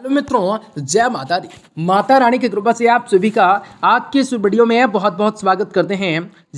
hello मित्रों जय माता दी माता रानी की कृपा से आप सभी का आज के इस वीडियो में बहुत बहुत स्वागत करते हैं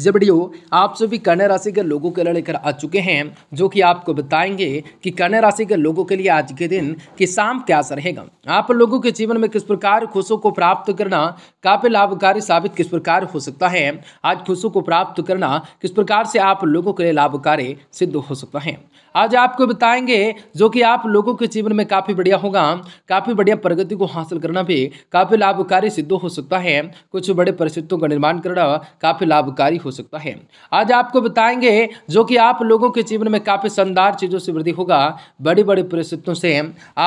ये वीडियो आप सभी कन्या राशि के लोगों के लिए लेकर आ चुके हैं जो कि आपको बताएंगे कि कन्या राशि के लोगों के लिए आज के दिन कि शाम कैसा रहेगा आप लोगों के जीवन में किस प्रकार खुशों को प्राप्त करना काफ़ी लाभकारी साबित किस प्रकार हो सकता है आज खुशों को प्राप्त करना किस प्रकार से आप लोगों के लिए लाभकारी सिद्ध हो सकता है आज आपको बताएंगे जो कि आप लोगों के जीवन में काफ़ी बढ़िया होगा काफ़ी बढ़िया प्रगति को हासिल करना भी काफ़ी लाभकारी सिद्ध हो सकता है कुछ बड़े परिस्थितियों का निर्माण करना काफ़ी लाभकारी हो सकता है आज आपको बताएंगे जो कि आप लोगों के जीवन में काफ़ी शानदार चीज़ों से वृद्धि होगा बड़ी बड़ी परिस्थितियों से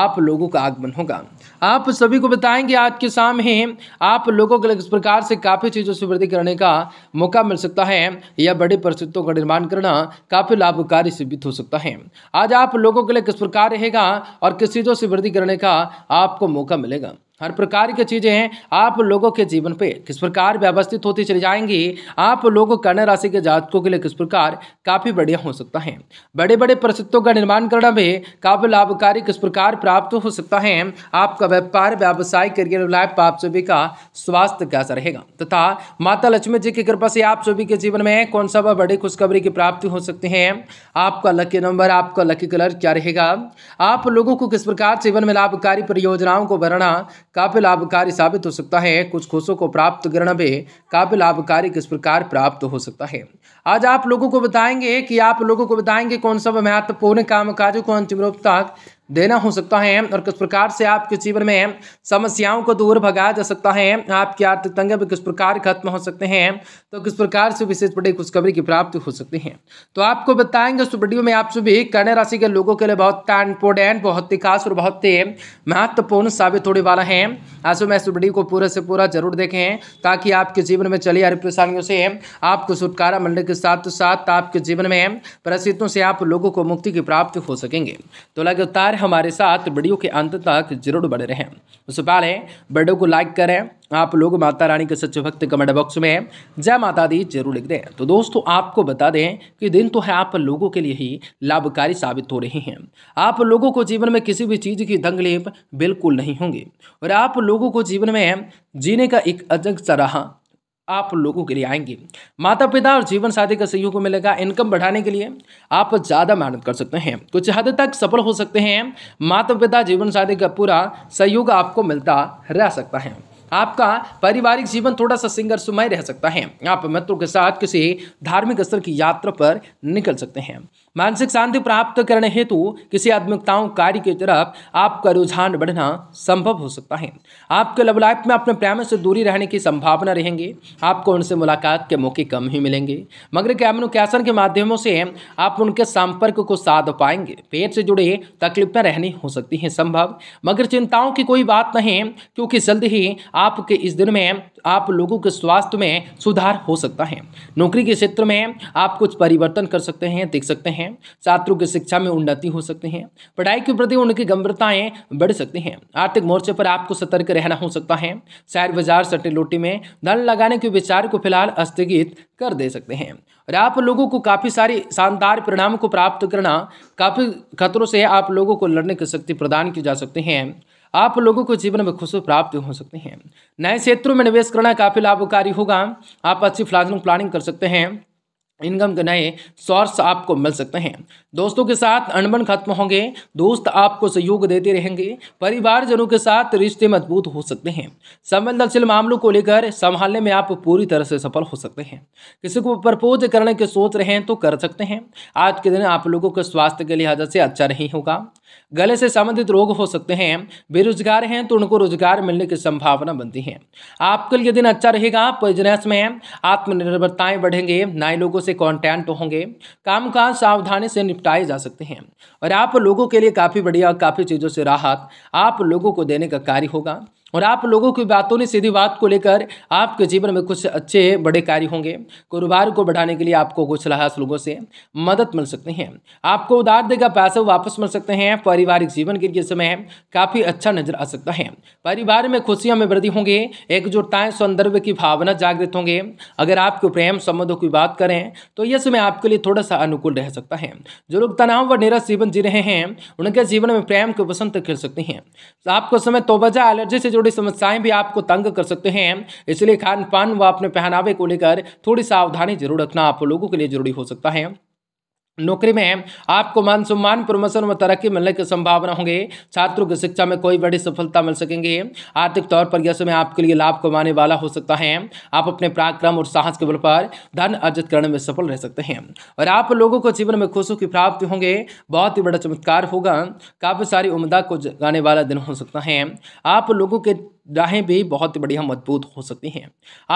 आप लोगों का आगमन होगा आप सभी को बताएंगे आज के शाम ही आप लोगों को इस प्रकार से काफ़ी चीज़ों से वृद्धि करने का मौका मिल सकता है या बड़ी परिस्थितियों का निर्माण करना काफ़ी लाभकारी सिद्ध हो सकता है आज आप लोगों के लिए किस प्रकार रहेगा और किस चीज़ों से वृद्धि करने का आपको मौका मिलेगा हर प्रकार की चीज़ें हैं आप लोगों के जीवन पे किस प्रकार व्यवस्थित होती चली जाएंगी आप लोगों कन्या राशि के जातकों के लिए किस प्रकार काफ़ी बढ़िया हो सकता है बड़े बड़े प्रसिद्धों का निर्माण करना भी काफ़ी लाभकारी किस प्रकार प्राप्त हो सकता है आपका व्यापार व्यवसाय करियर लाइफ आप सभी का स्वास्थ्य कैसा रहेगा तथा माता लक्ष्मी जी की कृपा से आप सभी के जीवन में कौन सा वह बड़ी खुशखबरी की प्राप्ति हो सकती है आपका लकी नंबर आपका लकी कलर क्या रहेगा आप लोगों को किस प्रकार जीवन में लाभकारी परियोजनाओं को भरना काफ़ी लाभकारी साबित हो सकता है कुछ खुशों को प्राप्त करना भी काफ़ी लाभकारी किस प्रकार प्राप्त हो सकता है आज आप लोगों को बताएंगे कि आप लोगों को बताएंगे कौन सा महत्वपूर्ण काम काजों को अंतिम रूप तक देना हो सकता है और किस प्रकार से आपके जीवन में समस्याओं को दूर भगाया जा सकता है आपके आर्थिक तंग भी किस प्रकार खत्म हो सकते हैं तो किस प्रकार से विशेष बड़ी खुशखबरी की प्राप्ति हो सकती है तो आपको बताएंगे उस वीडियो में आप सभी कन्या राशि के लोगों के लिए बहुत इंपोर्टेंट बहुत ही खास और बहुत ही महत्वपूर्ण साबित होने वाला है आंसू इस वीडियो को पूरे से पूरा जरूर देखें ताकि आपके जीवन में चली आ रही परेशानियों से आपको छुटकारा मिलने के साथ साथ आपके जीवन में परिस्थितियों से आप लोगों को मुक्ति की प्राप्ति हो सकेंगे तो लगातार हमारे साथ वीडियो के अंत तक जरूर बढ़े रहें उससे तो पहले वीडियो को लाइक करें आप लोग माता रानी के सच्चे भक्त कमेंट बॉक्स में जय माता दी जरूर लिख दें तो दोस्तों आपको बता दें कि दिन तो है आप लोगों के लिए ही लाभकारी साबित हो रहे हैं आप लोगों को जीवन में किसी भी चीज़ की दंगलेप बिल्कुल नहीं होंगे और आप लोगों को जीवन में जीने का एक अजग सराह आप लोगों के लिए आएंगे माता पिता और जीवन साथी का सहयोग मिलेगा इनकम बढ़ाने के लिए आप ज़्यादा मेहनत कर सकते हैं कुछ हद तक सफल हो सकते हैं माता पिता जीवन साथी का पूरा सहयोग आपको मिलता रह सकता है आपका पारिवारिक जीवन थोड़ा सा संघर्षमय रह सकता है आप मित्रों के साथ किसी धार्मिक स्थल की यात्रा पर निकल सकते हैं मानसिक शांति प्राप्त करने हेतु किसी आत्मिकताओं कार्य की तरफ आपका रुझान बढ़ना संभव हो सकता है आपके लव लाइफ में अपने प्रेम से दूरी रहने की संभावना रहेंगे आपको उनसे मुलाकात के मौके कम ही मिलेंगे मगर कम्युनिकेशन के माध्यमों से आप उनके संपर्क को साध पाएंगे पेट से जुड़े तकलीफें रहनी हो सकती हैं संभव मगर चिंताओं की कोई बात नहीं क्योंकि जल्द ही आपके इस दिन में आप लोगों के स्वास्थ्य में सुधार हो सकता है नौकरी के क्षेत्र में आप कुछ परिवर्तन कर सकते हैं देख सकते हैं छात्रों की शिक्षा में उन्नति हो सकते हैं पढ़ाई के प्रति उनकी गंभीरताएं बढ़ सकती हैं आर्थिक मोर्चे पर आपको सतर्क रहना हो सकता है शेयर बाजार सटे लोटी में धन लगाने के विचार को फिलहाल स्थगित कर दे सकते हैं और आप लोगों को काफ़ी सारी शानदार परिणाम को प्राप्त करना काफ़ी खतरों से आप लोगों को लड़ने की शक्ति प्रदान की जा सकती हैं आप लोगों को जीवन में खुशी प्राप्त हो सकते हैं नए क्षेत्रों में निवेश करना काफ़ी लाभकारी होगा आप अच्छी फ्लाजनिंग प्लानिंग कर सकते हैं इनकम के नए सोर्स आपको मिल सकते हैं दोस्तों के साथ अनबन खत्म होंगे दोस्त आपको सहयोग देते रहेंगे परिवारजनों के साथ रिश्ते मजबूत हो सकते हैं संवेदनशील मामलों को लेकर संभालने में आप पूरी तरह से सफल हो सकते हैं किसी को प्रपोज करने के सोच रहे हैं तो कर सकते हैं आज के दिन आप लोगों के स्वास्थ्य के लिहाजा से अच्छा नहीं होगा गले से संबंधित रोग हो सकते हैं बेरोजगार हैं तो उनको रोजगार मिलने की संभावना बनती है आपके लिए दिन अच्छा रहेगा बिजनेस में आत्मनिर्भरताएं बढ़ेंगे नए लोगों से से कॉन्टेंट तो होंगे कामकाज सावधानी से निपटाए जा सकते हैं और आप लोगों के लिए काफ़ी बढ़िया काफ़ी चीज़ों से राहत आप लोगों को देने का कार्य होगा और आप लोगों की बातों ने सीधी बात को लेकर आपके जीवन में कुछ अच्छे बड़े कार्य होंगे कारोबार को बढ़ाने के लिए आपको कुछ लहास लोगों से मदद मिल सकती है आपको उधार देगा पैसे वापस मिल सकते हैं पारिवारिक जीवन के लिए समय काफ़ी अच्छा नजर आ सकता है परिवार में खुशियों में वृद्धि होंगे एकजुटताएँ सौंदर्य की भावना जागृत होंगे अगर आपके प्रेम संबंधों की बात करें तो यह समय आपके लिए थोड़ा सा अनुकूल रह सकता है जो लोग तनाव व निरस जीवन जी रहे हैं उनके जीवन में प्रेम को बसंत खिल सकती हैं आपको समय तोबजा एलर्जी से जुड़ी समस्याएं भी आपको तंग कर सकते हैं इसलिए खान पान व अपने पहनावे को लेकर थोड़ी सावधानी जरूर रखना आप लोगों के लिए जरूरी हो सकता है नौकरी में आपको मान सम्मान प्रमोशन व तरक्की मिलने की संभावना होंगे छात्रों की शिक्षा में कोई बड़ी सफलता मिल सकेंगे आर्थिक तौर पर यह समय आपके लिए लाभ कमाने वाला हो सकता है आप अपने पराक्रम और साहस के बल पर धन अर्जित करने में सफल रह सकते हैं और आप लोगों को जीवन में खुशों की प्राप्ति होंगे बहुत ही बड़ा चमत्कार होगा काफ़ी सारी उमदा को जगाने वाला दिन हो सकता है आप लोगों के राहें भी बहुत बढ़िया मजबूत हो सकती हैं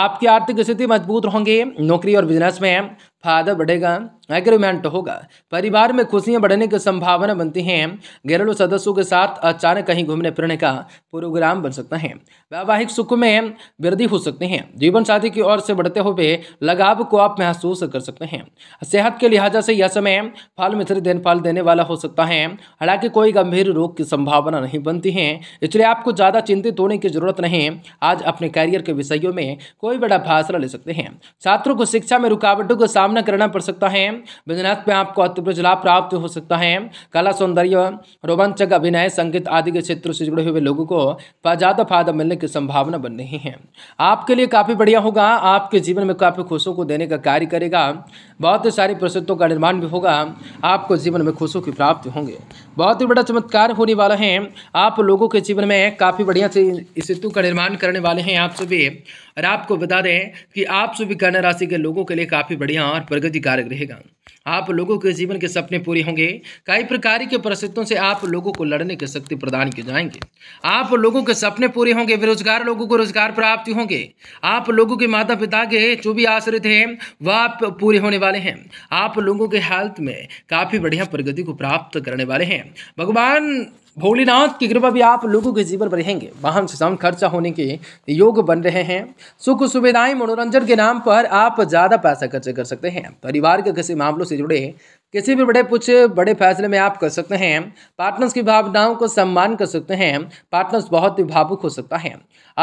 आपकी आर्थिक स्थिति मजबूत होंगे नौकरी और बिजनेस में फायदा बढ़ेगा एग्रीमेंट होगा परिवार में खुशियां बढ़ने की संभावना बनती हैं घरेलू सदस्यों के साथ अचानक कहीं घूमने फिरने का प्रोग्राम बन सकता है वैवाहिक सुख में वृद्धि हो सकती है जीवन साथी की ओर से बढ़ते हुए लगाव को आप महसूस कर सकते हैं सेहत के लिहाजा से यह समय फल मिश्रित दिन फल देने वाला हो सकता है हालांकि कोई गंभीर रोग की संभावना नहीं बनती है इसलिए आपको ज़्यादा चिंतित होने की जरूरत नहीं आज अपने कैरियर के विषयों में कोई बड़ा फैसला ले सकते हैं छात्रों को शिक्षा में रुकावटों का सामने सामना करना पड़ सकता है बिजनेस में आपको अतिप्रज लाभ प्राप्त हो सकता है कला सौंदर्य रोमांचक अभिनय संगीत आदि के क्षेत्रों से जुड़े हुए लोगों को ज़्यादा फायदा मिलने की संभावना बन रही है आपके लिए काफ़ी बढ़िया होगा आपके जीवन में काफ़ी खुशों को देने का कार्य करेगा बहुत ही सारी प्रसिद्धों का निर्माण भी होगा आपको जीवन में खुशों की प्राप्ति होंगे बहुत ही बड़ा चमत्कार होने वाला है आप लोगों के जीवन में काफ़ी बढ़िया से सेतु का निर्माण करने वाले हैं आप सभी और आपको बता दें कि आप सभी कन्या राशि के लोगों के लिए काफ़ी बढ़िया और प्रगति कारक रहेगा आप लोगों के जीवन के सपने पूरे होंगे कई प्रकार के परिस्थितियों से आप लोगों को लड़ने की शक्ति प्रदान की जाएंगे आप लोगों के सपने पूरे होंगे बेरोजगार लोगों को रोजगार प्राप्ति होंगे आप लोगों के माता पिता के जो भी आश्रित हैं वह पूरे होने वाले हैं आप लोगों के हेल्थ में काफ़ी बढ़िया प्रगति को प्राप्त करने वाले हैं भगवान भोलेनाथ की कृपा भी आप लोगों के जीवन पर रहेंगे वाहन से खर्चा होने के योग बन रहे हैं सुख सुविधाएं मनोरंजन के नाम पर आप ज़्यादा पैसा खर्च कर सकते हैं परिवार के किसी मामलों से जुड़े किसी भी बड़े कुछ बड़े फैसले में आप कर सकते हैं पार्टनर्स की भावनाओं को सम्मान कर सकते हैं पार्टनर्स बहुत ही भावुक हो सकता है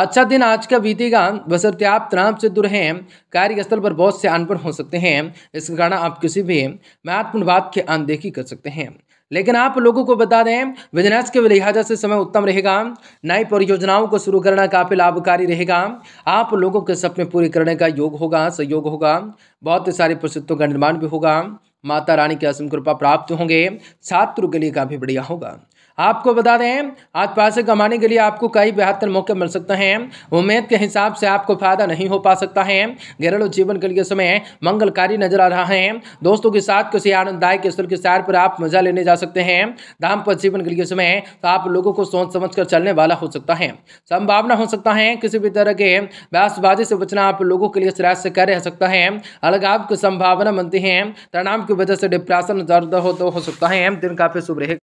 अच्छा दिन आज का बीतेगा बसरते आप तनाव से दूर हैं कार्यस्थल पर बहुत से अनपढ़ हो सकते हैं इसके कारण आप किसी भी महत्वपूर्ण बात की अनदेखी कर सकते हैं लेकिन आप लोगों को बता दें बिजनेस के लिहाजा से समय उत्तम रहेगा नई परियोजनाओं को शुरू करना काफ़ी लाभकारी रहेगा आप लोगों के सपने पूरे करने का योग होगा सहयोग होगा बहुत सारी प्रसिद्धों का निर्माण भी होगा माता रानी के असम कृपा प्राप्त होंगे छात्र के लिए काफ़ी बढ़िया होगा आपको बता दें आज पैसे कमाने के लिए आपको कई बेहतर मौके मिल सकते हैं उम्मीद के हिसाब से आपको फायदा नहीं हो पा सकता है घरेलू जीवन के लिए समय मंगलकारी नजर आ रहा है दोस्तों के साथ किसी आनंददायक स्थल के सैर पर आप मजा लेने जा सकते हैं दाम पर जीवन के लिए समय तो आप लोगों को सोच समझ कर चलने वाला हो सकता है संभावना हो सकता है किसी भी तरह के बहसबाजी से बचना आप लोगों के लिए श्रेय से कर रह सकता है अलग आपकी संभावना बनती है तनाव की वजह से डिप्रेशन दर्द हो तो हो सकता है अहम दिन काफ़ी शुभ रहेगा